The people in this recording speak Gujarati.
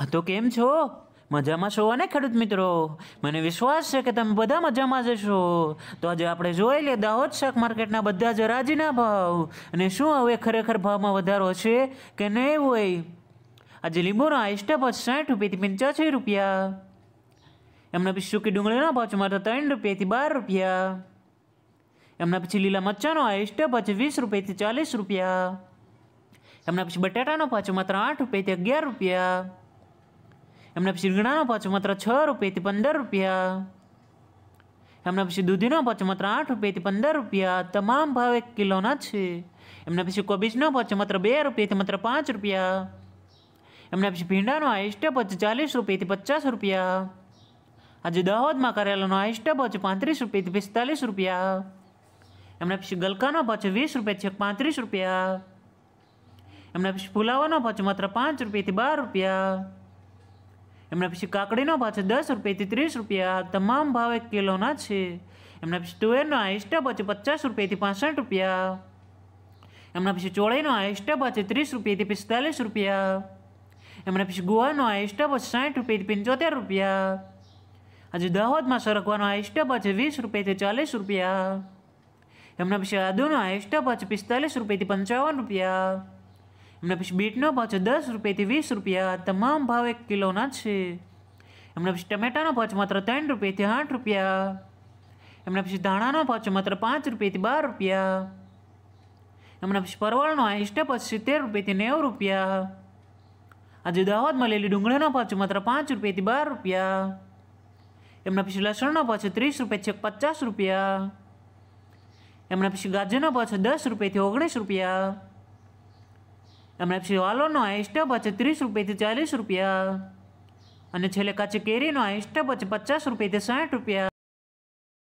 હા તો કેમ છો મજામાં છો અને ખેડૂત મિત્રો મને વિશ્વાસ છે કે તમે બધા મજામાં જશો તો આજે આપણે જોઈ લઈએ દાહોદ શાક માર્કેટના બધા જ રાજીના ભાવ અને શું હવે ખરેખર ભાવમાં વધારો છે કે નહીં હોય આજે લીંબુનો આઈસ્ટા ભાવ સાઠ રૂપિયાથી પંચ્યાસી રૂપિયા એમના પછી સૂકી ડુંગળીના ભાવ માત્ર ત્રણ રૂપિયાથી બાર રૂપિયા એમના પછી લીલા મરચાનો આઈસ્ટા ભાવ વીસ રૂપિયાથી ચાલીસ રૂપિયા એમના પછી બટાટાનો ભાવ માત્ર આઠ રૂપિયાથી અગિયાર રૂપિયા એમના પછી રીંગણાનો પાછો માત્ર છ રૂપિયાથી પંદર રૂપિયા એમના પછી દૂધીનો પાછો માત્ર આઠ રૂપિયાથી પંદર રૂપિયા તમામ ભાવ એક કિલોના છે એમના પછી કોબીજનો પાછો માત્ર બે રૂપિયાથી માત્ર પાંચ રૂપિયા એમના પછી ભીંડાનો હાઈસ્ટ પછી ચાલીસ રૂપિયાથી પચાસ રૂપિયા આજે દાહોદમાં કરેલાનો હાઈસ્ટ પછી પાંત્રીસ રૂપિયાથી પિસ્તાલીસ રૂપિયા એમના પછી ગલકાનો ભાવ વીસ રૂપિયા છે પાંત્રીસ રૂપિયા એમના પછી ફુલાવાનો ભાવ માત્ર પાંચ રૂપિયાથી બાર રૂપિયા એમના પછી કાકડીનો પાછો દસ રૂપિયાથી ત્રીસ રૂપિયા તમામ ભાવ એક કિલોના છે એમના પછી તુવેરનો આઈસ્ટા છે પચાસ રૂપિયાથી પાસઠ રૂપિયા એમના પછી ચોળાઈનો આઈસ્ટા છે ત્રીસ રૂપિયાથી પિસ્તાલીસ રૂપિયા એમના પછી ગોવાનો આઈસ્ટા છે સાઠ રૂપિયાથી પંચોતેર રૂપિયા આજે દાહોદમાં સરગવાનો આઈસ્ટા છે વીસ રૂપિયાથી ચાલીસ રૂપિયા એમના પછી આદુનો આઈસ્ટા છે પિસ્તાલીસ રૂપિયાથી પંચાવન રૂપિયા એમના પછી બીટનો ભાવ છે દસ રૂપિયાથી વીસ રૂપિયા તમામ ભાવ એક કિલોના છે એમના પછી ટમેટાનો ભાવ છે માત્ર ત્રણ રૂપિયાથી આઠ રૂપિયા એમના પછી ધાણાનો ભાવ છે માત્ર પાંચ રૂપિયાથી બાર રૂપિયા એમના પછી પરવળનો હાઈસ્ટ ભાવ સિત્તેર રૂપિયાથી નેવું રૂપિયા આજે દાહોદમાં લેલી ડુંગળીનો ભાવ છે માત્ર પાંચ રૂપિયાથી બાર રૂપિયા એમના પછી લસણનો ભાવ છે ત્રીસ રૂપિયા છે પચાસ રૂપિયા એમના પછી ગાજરનો ભાવ છે દસ રૂપિયાથી ઓગણીસ રૂપિયા એમણે શિવાલોનો આઈસ્ટા બચે ત્રીસ રૂપિયાથી ચાલીસ રૂપિયા અને છેલ્લે કાચી કેરીનો આઈસ્ટા બચે પચાસ રૂપિયાથી સાઠ રૂપિયા